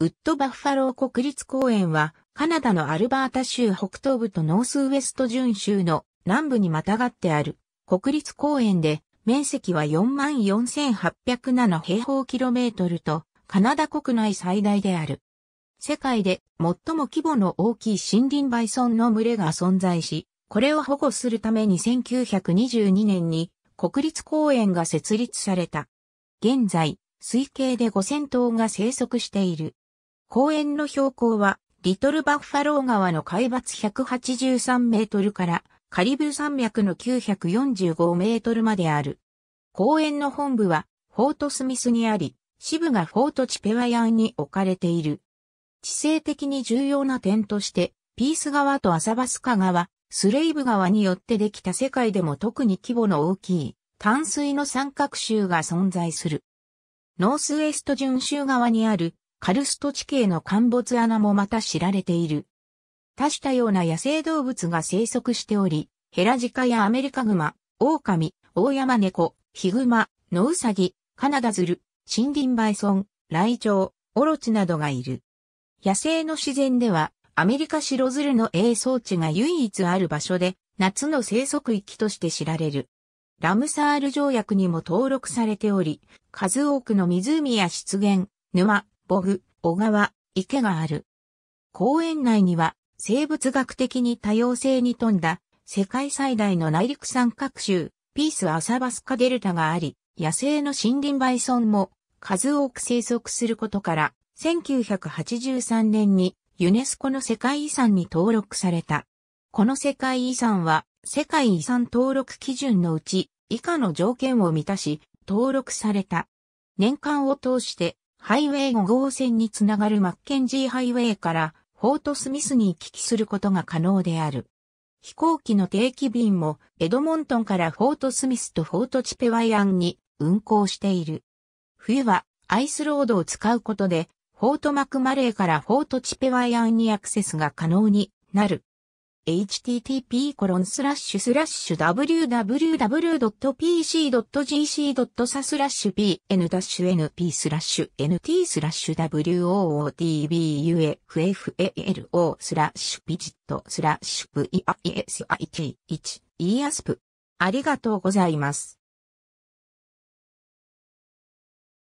ウッドバッファロー国立公園は、カナダのアルバータ州北東部とノースウエスト準州の南部にまたがってある国立公園で、面積は44,807平方キロメートルと、カナダ国内最大である。世界で最も規模の大きい森林バイソンの群れが存在し、これを保護するために1922年に国立公園が設立された。現在、推計で5000頭が生息している。公園の標高は、リトルバッファロー川の海抜183メートルから、カリブ山脈の945メートルまである。公園の本部は、フォートスミスにあり、支部がフォートチペワヤンに置かれている。地勢的に重要な点として、ピース川とアサバスカ川、スレイブ川によってできた世界でも特に規模の大きい、淡水の三角州が存在する。ノースウエスト巡州川にあるカルスト地形の陥没穴もまた知られている。多種多様な野生動物が生息しており、ヘラジカやアメリカグマ、オオカミ、オオヤマネコ、ヒグマ、ノウサギ、カナダズル、森林バイソン、ライチョウ、オロチなどがいる。野生の自然では、アメリカシロズルの営装地が唯一ある場所で、夏の生息域として知られる。ラムサール条約にも登録されており、数多くの湖や湿原、沼、ボグ、小川、池がある。公園内には生物学的に多様性に富んだ世界最大の内陸三角州、ピースアサバスカデルタがあり、野生の森林バイソンも数多く生息することから、1983年にユネスコの世界遺産に登録された。この世界遺産は世界遺産登録基準のうち以下の条件を満たし登録された。年間を通してハイウェイ5号線につながるマッケンジーハイウェイからフォートスミスに行き来することが可能である。飛行機の定期便もエドモントンからフォートスミスとフォートチペワイアンに運行している。冬はアイスロードを使うことでフォートマクマレーからフォートチペワイアンにアクセスが可能になる。http://www.pc.gc.sa/pn-np nt wootbuffalo スラッシュピジットスラッシュ VISIT1 EASP ありがとうございます。